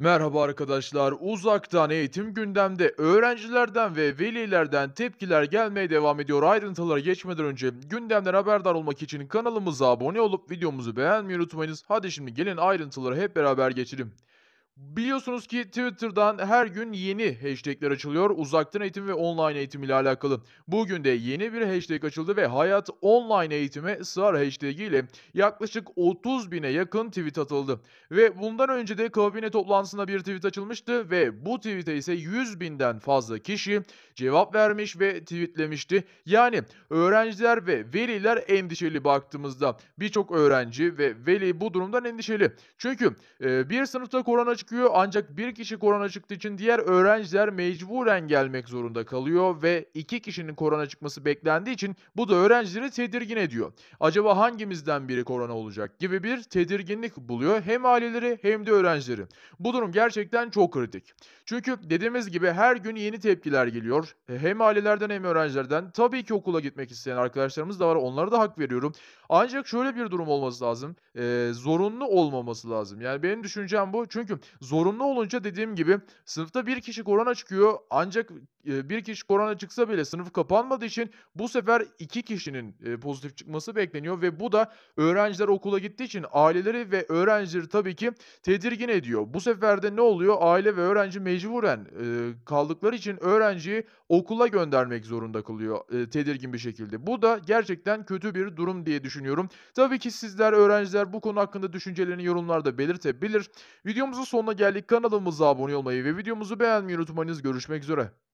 Merhaba arkadaşlar. Uzaktan eğitim gündemde öğrencilerden ve velilerden tepkiler gelmeye devam ediyor. Ayrıntılara geçmeden önce gündemden haberdar olmak için kanalımıza abone olup videomuzu beğenmeyi unutmayınız. Hadi şimdi gelin ayrıntıları hep beraber geçelim. Biliyorsunuz ki Twitter'dan her gün yeni hashtagler açılıyor. Uzaktan eğitim ve online eğitim ile alakalı. Bugün de yeni bir hashtag açıldı ve hayat online eğitime sığar hashtag ile yaklaşık 30 bine yakın tweet atıldı. Ve bundan önce de kabine toplantısında bir tweet açılmıştı ve bu tweete ise 100 binden fazla kişi cevap vermiş ve tweetlemişti. Yani öğrenciler ve veliler endişeli baktığımızda birçok öğrenci ve veli bu durumdan endişeli. Çünkü bir sınıfta korona açık gözüküyor ancak bir kişi korona çıktığı için diğer öğrenciler mecburen gelmek zorunda kalıyor ve iki kişinin korona çıkması beklendiği için bu da öğrencileri tedirgin ediyor. Acaba hangimizden biri korona olacak gibi bir tedirginlik buluyor hem aileleri hem de öğrencileri. Bu durum gerçekten çok kritik. Çünkü dediğimiz gibi her gün yeni tepkiler geliyor. E, hem ailelerden hem öğrencilerden. Tabii ki okula gitmek isteyen arkadaşlarımız da var. Onlara da hak veriyorum. Ancak şöyle bir durum olması lazım. Ee, zorunlu olmaması lazım. Yani benim düşüncem bu. Çünkü Zorunlu olunca dediğim gibi sınıfta bir kişi korona çıkıyor ancak e, bir kişi korona çıksa bile sınıf kapanmadığı için bu sefer iki kişinin e, pozitif çıkması bekleniyor ve bu da öğrenciler okula gittiği için aileleri ve öğrencileri tabii ki tedirgin ediyor. Bu sefer de ne oluyor? Aile ve öğrenci mecburen e, kaldıkları için öğrenciyi okula göndermek zorunda kılıyor. tedirgin bir şekilde. Bu da gerçekten kötü bir durum diye düşünüyorum. Tabii ki sizler öğrenciler bu konu hakkında düşüncelerini yorumlarda belirtebilir. Videomuzu son sonuna geldik. Kanalımıza abone olmayı ve videomuzu beğenmeyi unutmayınız. Görüşmek üzere.